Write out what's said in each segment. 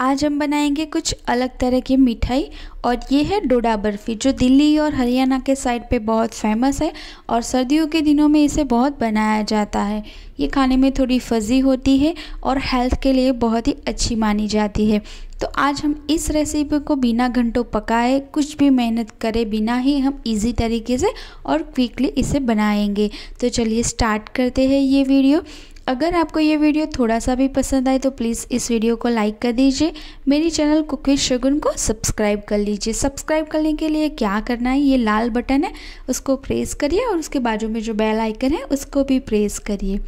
आज हम बनाएंगे कुछ अलग तरह की मिठाई और ये है डोडा बर्फ़ी जो दिल्ली और हरियाणा के साइड पे बहुत फेमस है और सर्दियों के दिनों में इसे बहुत बनाया जाता है ये खाने में थोड़ी फजी होती है और हेल्थ के लिए बहुत ही अच्छी मानी जाती है तो आज हम इस रेसिपी को बिना घंटों पकाए कुछ भी मेहनत करे बिना ही हम इजी तरीके से और क्विकली इसे बनाएंगे तो चलिए स्टार्ट करते हैं ये वीडियो अगर आपको ये वीडियो थोड़ा सा भी पसंद आए तो प्लीज़ इस वीडियो को लाइक कर दीजिए मेरी चैनल कुकीज शगुन को सब्सक्राइब कर लीजिए सब्सक्राइब करने के लिए क्या करना है ये लाल बटन है उसको प्रेस करिए और उसके बाजू में जो बेल आइकन है उसको भी प्रेस करिए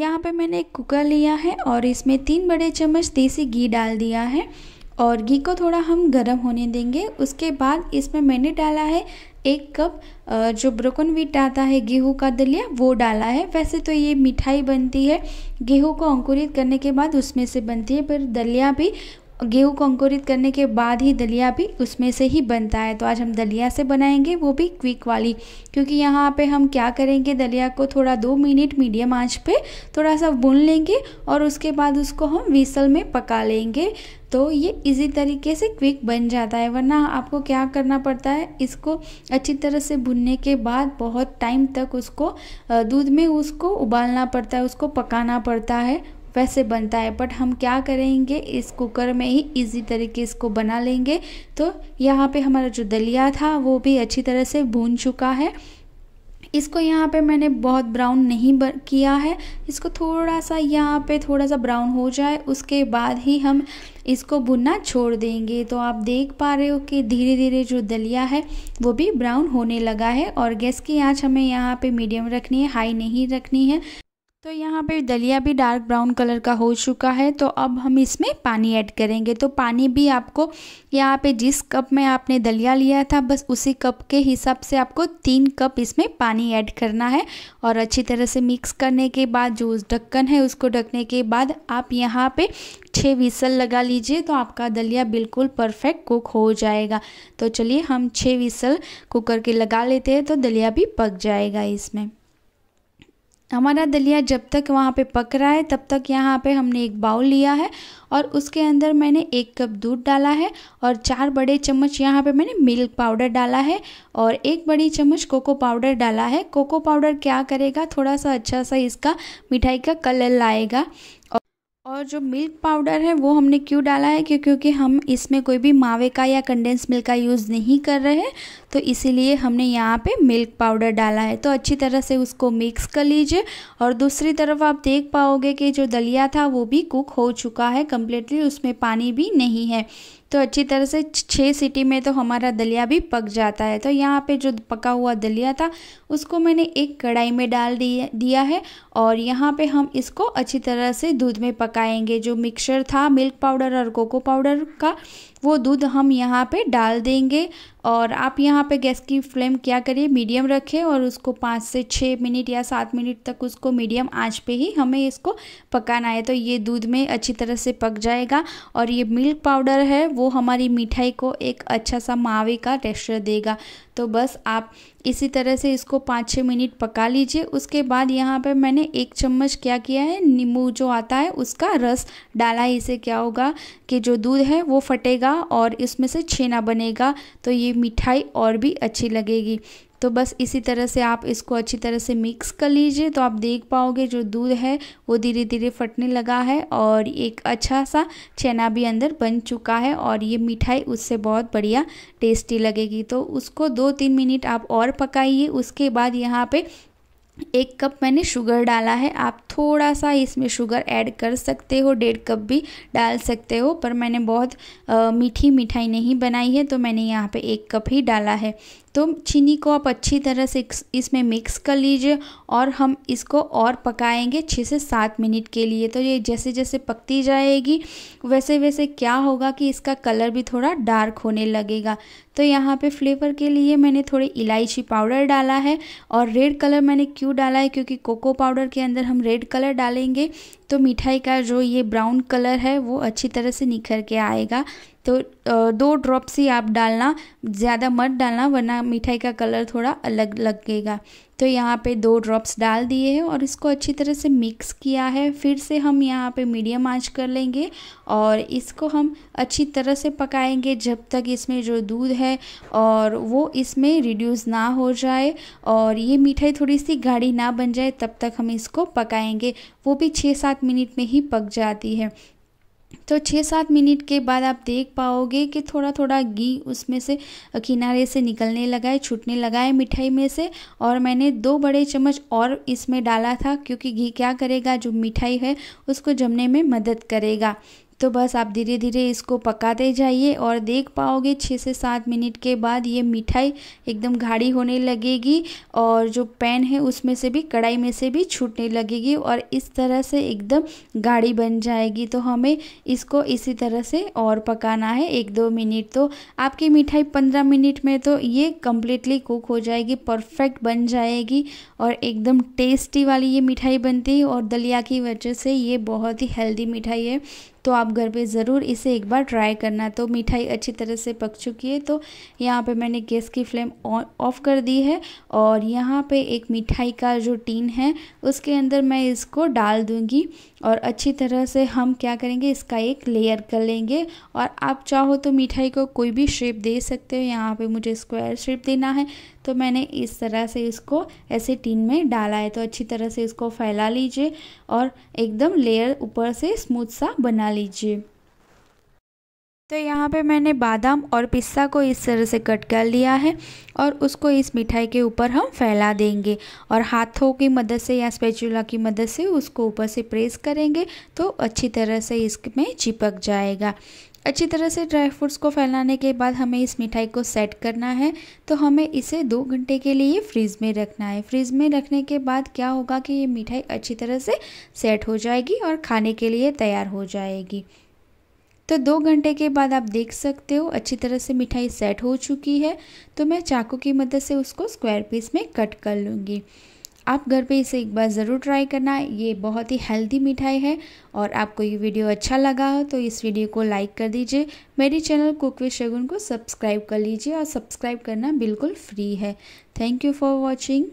यहाँ पे मैंने एक कुकर लिया है और इसमें तीन बड़े चम्मच देसी घी डाल दिया है और घी को थोड़ा हम गर्म होने देंगे उसके बाद इसमें मैंने डाला है एक कप जो ब्रोकन व्हीट आता है गेहूं का दलिया वो डाला है वैसे तो ये मिठाई बनती है गेहूं को अंकुरित करने के बाद उसमें से बनती है पर दलिया भी गेहूँ को अंकुरित करने के बाद ही दलिया भी उसमें से ही बनता है तो आज हम दलिया से बनाएंगे वो भी क्विक वाली क्योंकि यहाँ पे हम क्या करेंगे दलिया को थोड़ा दो मिनट मीडियम आंच पे थोड़ा सा बुन लेंगे और उसके बाद उसको हम विसल में पका लेंगे तो ये इजी तरीके से क्विक बन जाता है वरना आपको क्या करना पड़ता है इसको अच्छी तरह से भुनने के बाद बहुत टाइम तक उसको दूध में उसको उबालना पड़ता है उसको पकाना पड़ता है वैसे बनता है बट हम क्या करेंगे इस कुकर में ही इजी तरीके इसको बना लेंगे तो यहाँ पे हमारा जो दलिया था वो भी अच्छी तरह से भून चुका है इसको यहाँ पे मैंने बहुत ब्राउन नहीं किया है इसको थोड़ा सा यहाँ पे थोड़ा सा ब्राउन हो जाए उसके बाद ही हम इसको भुनना छोड़ देंगे तो आप देख पा रहे हो कि धीरे धीरे जो दलिया है वो भी ब्राउन होने लगा है और गैस की आंच हमें यहाँ पे मीडियम रखनी है हाई नहीं रखनी है तो यहाँ पे दलिया भी डार्क ब्राउन कलर का हो चुका है तो अब हम इसमें पानी ऐड करेंगे तो पानी भी आपको यहाँ पे जिस कप में आपने दलिया लिया था बस उसी कप के हिसाब से आपको तीन कप इसमें पानी ऐड करना है और अच्छी तरह से मिक्स करने के बाद जो उस ढक्कन है उसको ढकने के बाद आप यहाँ पे छः विसल लगा लीजिए तो आपका दलिया बिल्कुल परफेक्ट कुक हो जाएगा तो चलिए हम छः विसल कुकर के लगा लेते हैं तो दलिया भी पक जाएगा इसमें हमारा दलिया जब तक वहाँ पे पक रहा है तब तक यहाँ पे हमने एक बाउल लिया है और उसके अंदर मैंने एक कप दूध डाला है और चार बड़े चम्मच यहाँ पे मैंने मिल्क पाउडर डाला है और एक बड़ी चम्मच कोको पाउडर डाला है कोको पाउडर क्या करेगा थोड़ा सा अच्छा सा इसका मिठाई का कलर लाएगा और जो मिल्क पाउडर है वो हमने क्यों डाला है क्यों क्योंकि हम इसमें कोई भी मावे का या कंडेंस मिल्क का यूज़ नहीं कर रहे हैं तो इसीलिए हमने यहाँ पे मिल्क पाउडर डाला है तो अच्छी तरह से उसको मिक्स कर लीजिए और दूसरी तरफ आप देख पाओगे कि जो दलिया था वो भी कुक हो चुका है कम्प्लीटली उसमें पानी भी नहीं है तो अच्छी तरह से छः सीटी में तो हमारा दलिया भी पक जाता है तो यहाँ पे जो पका हुआ दलिया था उसको मैंने एक कढ़ाई में डाल दिया है और यहाँ पे हम इसको अच्छी तरह से दूध में पकाएंगे जो मिक्सर था मिल्क पाउडर और कोको पाउडर का वो दूध हम यहाँ पे डाल देंगे और आप यहाँ पे गैस की फ्लेम क्या करिए मीडियम रखें और उसको पाँच से छः मिनट या सात मिनट तक उसको मीडियम आंच पे ही हमें इसको पकाना है तो ये दूध में अच्छी तरह से पक जाएगा और ये मिल्क पाउडर है वो हमारी मिठाई को एक अच्छा सा मावे का टेक्स्चर देगा तो बस आप इसी तरह से इसको पाँच छः मिनट पका लीजिए उसके बाद यहाँ पर मैंने एक चम्मच क्या किया है नींबू जो आता है उसका रस डाला है इसे क्या होगा कि जो दूध है वो फटेगा और इसमें से छेना बनेगा तो ये मिठाई और भी अच्छी लगेगी तो बस इसी तरह से आप इसको अच्छी तरह से मिक्स कर लीजिए तो आप देख पाओगे जो दूध है वो धीरे धीरे फटने लगा है और एक अच्छा सा छेना भी अंदर बन चुका है और ये मिठाई उससे बहुत बढ़िया टेस्टी लगेगी तो उसको दो तीन मिनट आप और पकाइए उसके बाद यहाँ पे एक कप मैंने शुगर डाला है आप थोड़ा सा इसमें शुगर ऐड कर सकते हो डेढ़ कप भी डाल सकते हो पर मैंने बहुत आ, मीठी मिठाई नहीं बनाई है तो मैंने यहाँ पे एक कप ही डाला है तो चीनी को आप अच्छी तरह से इसमें मिक्स कर लीजिए और हम इसको और पकाएंगे छः से सात मिनट के लिए तो ये जैसे जैसे पकती जाएगी वैसे वैसे क्या होगा कि इसका कलर भी थोड़ा डार्क होने लगेगा तो यहाँ पे फ्लेवर के लिए मैंने थोड़े इलायची पाउडर डाला है और रेड कलर मैंने क्यों डाला है क्योंकि कोको पाउडर के अंदर हम रेड कलर डालेंगे तो मिठाई का जो ये ब्राउन कलर है वो अच्छी तरह से निखर के आएगा तो दो ड्रॉप्स ही आप डालना ज़्यादा मत डालना वरना मिठाई का कलर थोड़ा अलग लगेगा तो यहाँ पे दो ड्रॉप्स डाल दिए हैं और इसको अच्छी तरह से मिक्स किया है फिर से हम यहाँ पे मीडियम आंच कर लेंगे और इसको हम अच्छी तरह से पकाएंगे जब तक इसमें जो दूध है और वो इसमें रिड्यूस ना हो जाए और ये मिठाई थोड़ी सी गाढ़ी ना बन जाए तब तक हम इसको पकाएंगे वो भी छः सात मिनट में ही पक जाती है तो छः सात मिनट के बाद आप देख पाओगे कि थोड़ा थोड़ा घी उसमें से किनारे से निकलने लगा है छूटने लगा है मिठाई में से और मैंने दो बड़े चम्मच और इसमें डाला था क्योंकि घी क्या करेगा जो मिठाई है उसको जमने में मदद करेगा तो बस आप धीरे धीरे इसको पकाते जाइए और देख पाओगे छः से सात मिनट के बाद ये मिठाई एकदम गाढ़ी होने लगेगी और जो पैन है उसमें से भी कढ़ाई में से भी छूटने लगेगी और इस तरह से एकदम गाढ़ी बन जाएगी तो हमें इसको इसी तरह से और पकाना है एक दो मिनट तो आपकी मिठाई पंद्रह मिनट में तो ये कम्प्लीटली कुक हो जाएगी परफेक्ट बन जाएगी और एकदम टेस्टी वाली ये मिठाई बनती है और दलिया की वजह से ये बहुत ही हेल्दी मिठाई है तो आप घर पे ज़रूर इसे एक बार ट्राई करना तो मिठाई अच्छी तरह से पक चुकी है तो यहाँ पे मैंने गैस की फ्लेम ऑफ कर दी है और यहाँ पे एक मिठाई का जो टीन है उसके अंदर मैं इसको डाल दूँगी और अच्छी तरह से हम क्या करेंगे इसका एक लेयर कर लेंगे और आप चाहो तो मिठाई को कोई भी शेप दे सकते हो यहाँ पर मुझे स्क्वायर शेप देना है तो मैंने इस तरह से इसको ऐसे टीन में डाला है तो अच्छी तरह से इसको फैला लीजिए और एकदम लेयर ऊपर से स्मूथ सा बना लीजिए तो यहाँ पे मैंने बादाम और पिस्ता को इस तरह से कट कर लिया है और उसको इस मिठाई के ऊपर हम फैला देंगे और हाथों की मदद से या स्पेचुला की मदद से उसको ऊपर से प्रेस करेंगे तो अच्छी तरह से इसमें चिपक जाएगा अच्छी तरह से ड्राई फ्रूट्स को फैलाने के बाद हमें इस मिठाई को सेट करना है तो हमें इसे दो घंटे के लिए फ्रीज़ में रखना है फ्रीज़ में रखने के बाद क्या होगा कि ये मिठाई अच्छी तरह से सेट हो जाएगी और खाने के लिए तैयार हो जाएगी तो दो घंटे के बाद आप देख सकते हो अच्छी तरह से मिठाई सेट हो चुकी है तो मैं चाकू की मदद से उसको स्क्वायर पीस में कट कर लूँगी आप घर पे इसे एक बार ज़रूर ट्राई करना ये बहुत ही हेल्दी मिठाई है और आपको ये वीडियो अच्छा लगा हो तो इस वीडियो को लाइक कर दीजिए मेरे चैनल कुक विद शगुन को सब्सक्राइब कर लीजिए और सब्सक्राइब करना बिल्कुल फ्री है थैंक यू फॉर वॉचिंग